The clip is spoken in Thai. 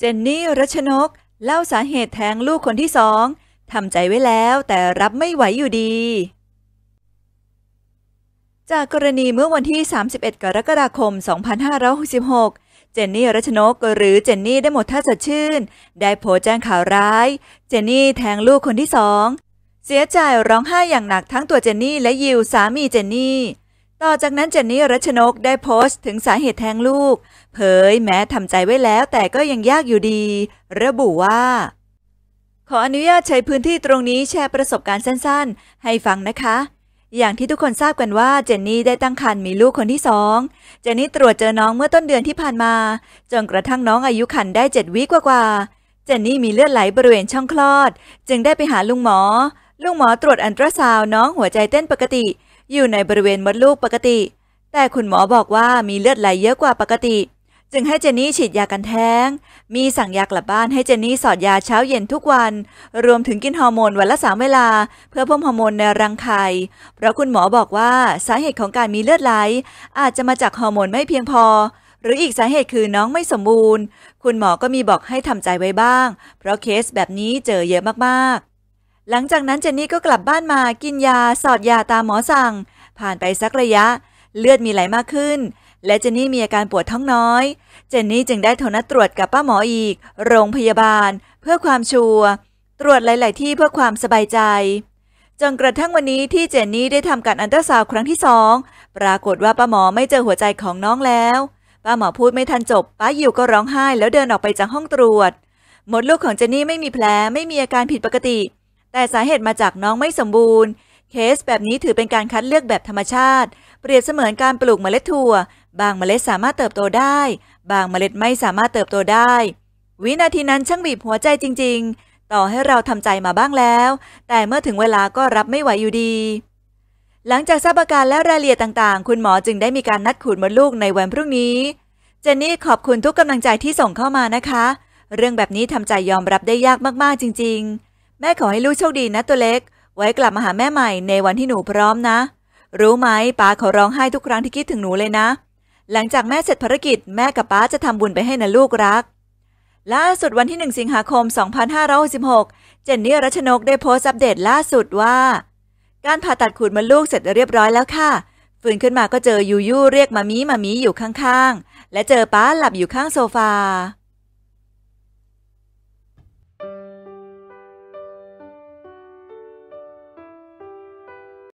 เจนนี่ รัชนก เล่าสาเหตุแทงลูกคนที่สองทำใจไว้แล้วแต่รับไม่ไหวอยู่ดี จากกรณีเมื่อวันที่ 31 กรกฎาคม 2566 เจนนี่ รัชนกหรือเจนนี่ได้หมดท่าสดชื่น ได้โพสแจ้งข่าวร้าย เจนนี่แทงลูกคนที่สองเสียใจร้องไห้อย่างหนักทั้งตัวเจนนี่และยิวสามีเจนนี่ต่อจากนั้นเจนนี่รัชนกได้โพสต์ถึงสาเหตุแทงลูก เผยแม้ทำใจไว้แล้วแต่ก็ยังยากอยู่ดี ระบุว่า ขออนุญาตใช้พื้นที่ตรงนี้แชร์ประสบการณ์สั้น ๆ ให้ฟังนะคะ อย่างที่ทุกคนทราบกันว่า เจนนี่ได้ตั้งครรภ์มีลูกคนที่สองเจนนี่ตรวจเจอน้องเมื่อต้นเดือนที่ผ่านมา จนกระทั่งน้องอายุครรภ์ได้เจ็ดวิกว่าๆเจนนี่มีเลือดไหลบริเวณช่องคลอด จึงได้ไปหาลุงหมอลุงหมอตรวจอันตราซาวน้องหัวใจเต้นปกติเอยู่ในบริเวณมดลูกปกติ แต่คุณหมอบอกว่ามีเลือดไหลเยอะกว่าปกติ จึงให้เจนนี่ฉีดยากันแท้ง มีสั่งยากลับบ้านให้เจนนี่สอดยาเช้าเย็นทุกวัน รวมถึงกินฮอร์โมนวันละสามเวลา เพื่อเพิ่มฮอร์โมนในรังไข่ เพราะคุณหมอบอกว่าสาเหตุของการมีเลือดไหล อาจจะมาจากฮอร์โมนไม่เพียงพอ หรืออีกสาเหตุคือน้องไม่สมบูรณ์ คุณหมอก็มีบอกให้ทำใจไว้บ้าง เพราะเคสแบบนี้เจอเยอะมากๆหลังจากนั้นเจนนี่ก็กลับบ้านมากินยา สอดยา ตามหมอสั่ง ผ่านไปสักระยะ เลือดมีไหลมากขึ้น และเจนนี่มีอาการปวดท้องน้อย เจนนี่จึงได้โทรนัดตรวจกับป้าหมออีก โรงพยาบาล เพื่อความชัวร์ตรวจหลายๆ ที่เพื่อความสบายใจจนกระทั่งวันนี้ที่เจนนี่ได้ทำการอันตราซาวครั้งที่สองปรากฏว่าป้าหมอไม่เจอหัวใจของน้องแล้วป้าหมอพูดไม่ทันจบป้ายิวก็ร้องไห้แล้วเดินออกไปจากห้องตรวจ หมดลูกของเจนนี่ไม่มีแผลไม่มีอาการผิดปกติแต่สาเหตุมาจากน้องไม่สมบูรณ์ เคสแบบนี้ถือเป็นการคัดเลือกแบบธรรมชาติ เปรียบเสมือนการปลูกเมล็ดถั่ว บางเมล็ดสามารถเติบโตได้ บางเมล็ดไม่สามารถเติบโตได้ วินาทีนั้นช่างบีบหัวใจจริงๆ ต่อให้เราทำใจมาบ้างแล้ว แต่เมื่อถึงเวลาก็รับไม่ไหวอยู่ดี หลังจากทราบอาการและ รายละเอียดต่าง ๆ คุณหมอจึงได้มีการนัดขูดมดลูกในวันพรุ่งนี้ เจนนี่ขอบคุณทุกกำลังใจที่ส่งเข้ามานะคะ เรื่องแบบนี้ทำใจยอมรับได้ยากมากๆ จริง ๆแม่ขอให้ลูกโชคดีนะตัวเล็ก ไว้กลับมาหาแม่ใหม่ในวันที่หนูพร้อมนะ รู้ไหมป้าเขาร้องไห้ทุกครั้งที่คิดถึงหนูเลยนะ หลังจากแม่เสร็จภารกิจแม่กับป้าจะทำบุญไปให้นะลูกรักล่าสุดวันที่1สิงหาคม 2566 เจนนี่รัชนกได้โพสต์อัปเดตล่าสุดว่า การผ่าตัดขูดมดลูกเสร็จเรียบร้อยแล้วค่ะฟื้นขึ้นมาก็เจอยูยู เรียกมามีมามีอยู่ข้างๆและเจอป้าหลับอยู่ข้างโซฟา